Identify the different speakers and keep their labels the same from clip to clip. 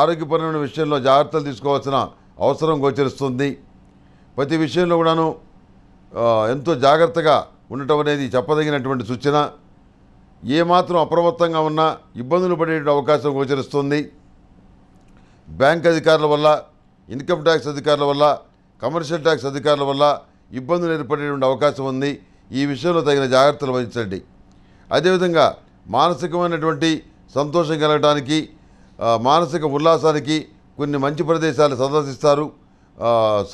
Speaker 1: ఆరోగ్యపరమైన విషయంలో జాగ్రత్తలు తీసుకోవాల్సిన అవసరం గోచరిస్తుంది ప్రతి విషయంలో కూడాను ఎంతో జాగ్రత్తగా ఉండటం అనేది చెప్పదగినటువంటి సూచన ఏమాత్రం అప్రమత్తంగా ఉన్నా ఇబ్బందులు పడే అవకాశం గోచరిస్తుంది బ్యాంక్ అధికారుల వల్ల ఇన్కమ్ ట్యాక్స్ అధికారుల వల్ల కమర్షియల్ ట్యాక్స్ అధికారుల వల్ల ఇబ్బందులు ఏర్పడేటువంటి అవకాశం ఉంది ఈ విషయంలో తగిన జాగ్రత్తలు వహించండి అదేవిధంగా మానసికమైనటువంటి సంతోషం కలగడానికి మానసిక ఉల్లాసానికి కొన్ని మంచి ప్రదేశాలు సందర్శిస్తారు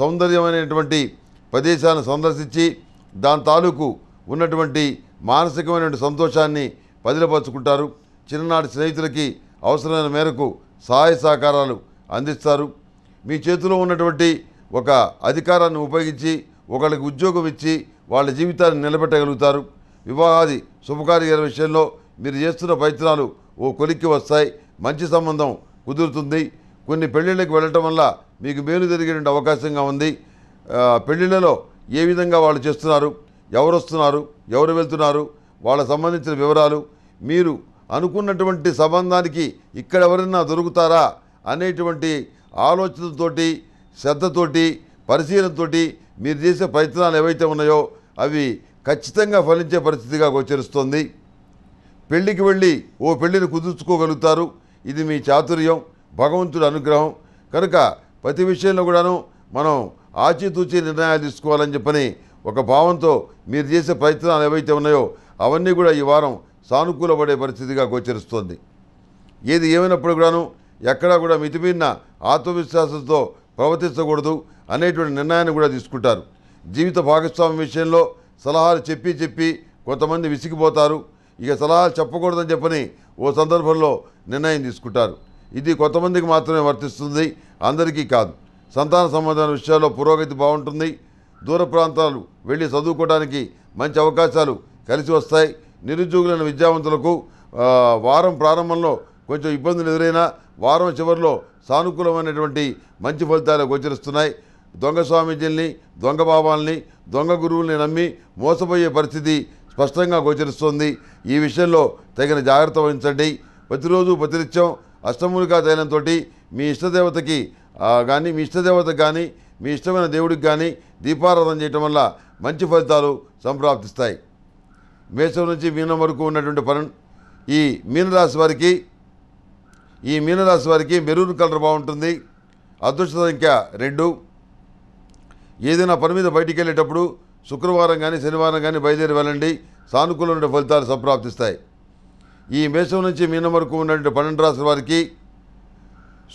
Speaker 1: సౌందర్యమైనటువంటి ప్రదేశాలను సందర్శించి దాని తాలూకు ఉన్నటువంటి మానసికమైనటువంటి సంతోషాన్ని పదిలపరుచుకుంటారు చిన్ననాటి స్నేహితులకి అవసరమైన మేరకు సహాయ సహకారాలు అందిస్తారు మీ చేతిలో ఉన్నటువంటి ఒక అధికారాన్ని ఉపయోగించి ఒకళ్ళకి ఉద్యోగం ఇచ్చి వాళ్ళ జీవితాన్ని నిలబెట్టగలుగుతారు వివాహాది శుభకార్యాల విషయంలో మీరు చేస్తున్న ప్రయత్నాలు ఓ కొలిక్కి వస్తాయి మంచి సంబంధం కుదురుతుంది కొన్ని పెళ్ళిళ్ళకి వెళ్ళటం వల్ల మీకు మేలు జరిగేటువంటి అవకాశంగా ఉంది పెళ్ళిళ్ళలో ఏ విధంగా వాళ్ళు చేస్తున్నారు ఎవరు వస్తున్నారు ఎవరు వెళ్తున్నారు వాళ్ళకు సంబంధించిన వివరాలు మీరు అనుకున్నటువంటి సంబంధానికి ఇక్కడ ఎవరైనా దొరుకుతారా అనేటువంటి ఆలోచనతోటి శ్రద్ధతోటి పరిశీలనతోటి మీరు చేసే ప్రయత్నాలు ఏవైతే ఉన్నాయో అవి ఖచ్చితంగా ఫలించే పరిస్థితిగా గోచరిస్తుంది పెళ్లికి వెళ్ళి ఓ పెళ్లిని కుదుర్చుకోగలుగుతారు ఇది మీ చాతుర్యం భగవంతుడి అనుగ్రహం కనుక ప్రతి విషయంలో కూడాను మనం ఆచితూచి నిర్ణయాలు తీసుకోవాలని చెప్పని ఒక భావంతో మీరు చేసే ప్రయత్నాలు ఏవైతే ఉన్నాయో అవన్నీ కూడా ఈ వారం సానుకూలపడే పరిస్థితిగా గోచరిస్తోంది ఏది ఏమైనప్పుడు కూడాను ఎక్కడా కూడా మితిమీరిన ఆత్మవిశ్వాసంతో ప్రవర్తించకూడదు అనేటువంటి నిర్ణయాన్ని కూడా తీసుకుంటారు జీవిత భాగస్వామి విషయంలో సలహాలు చెప్పి చెప్పి కొంతమంది విసిగిపోతారు ఇక సలహాలు చెప్పకూడదని చెప్పని ఓ సందర్భంలో నిర్ణయం తీసుకుంటారు ఇది కొంతమందికి మాత్రమే వర్తిస్తుంది అందరికీ కాదు సంతాన సంబంధమైన విషయాల్లో పురోగతి బాగుంటుంది దూర ప్రాంతాలు వెళ్ళి చదువుకోవడానికి మంచి అవకాశాలు కలిసి వస్తాయి నిరుద్యోగులైన విద్యావంతులకు వారం ప్రారంభంలో కొంచెం ఇబ్బందులు ఎదురైనా వారం చివరిలో సానుకూలమైనటువంటి మంచి ఫలితాలు గోచరిస్తున్నాయి దొంగ స్వామీజీల్ని దొంగ బాబాలని దొంగ గురువుల్ని నమ్మి మోసపోయే పరిస్థితి స్పష్టంగా గోచరిస్తుంది ఈ విషయంలో తగిన జాగ్రత్త వహించండి ప్రతిరోజు ప్రతినిత్యం అష్టమునికా తైలంతో మీ ఇష్టదేవతకి కానీ మీ ఇష్టదేవతకు కానీ మీ ఇష్టమైన దేవుడికి కానీ దీపారాధన చేయటం వల్ల మంచి ఫలితాలు సంప్రాప్తిస్తాయి మేషం నుంచి మీనం వరకు ఉన్నటువంటి పని ఈ మీనరాశి వారికి ఈ మీనరాశి వారికి మెరూన్ కలర్ బాగుంటుంది అదృష్ట సంఖ్య రెండు ఏదైనా పని మీద బయటికి వెళ్ళేటప్పుడు శుక్రవారం కానీ శనివారం కానీ బయలుదేరి వెళ్ళండి సానుకూలమైన ఫలితాలు సంప్రాప్తిస్తాయి ఈ మేషం నుంచి మీనం వరకు ఉన్నటువంటి పన్నెండు రాసుల వారికి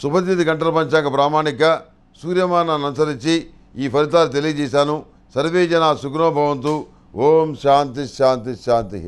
Speaker 1: శుభతిథి గంటల పంచాంగ ప్రామాణిక సూర్యమానాన్ని అనుసరించి ఈ ఫలితాలు తెలియజేశాను సర్వే జన సుఖనోభవంతు ఓం శాంతి శాంతి శాంతి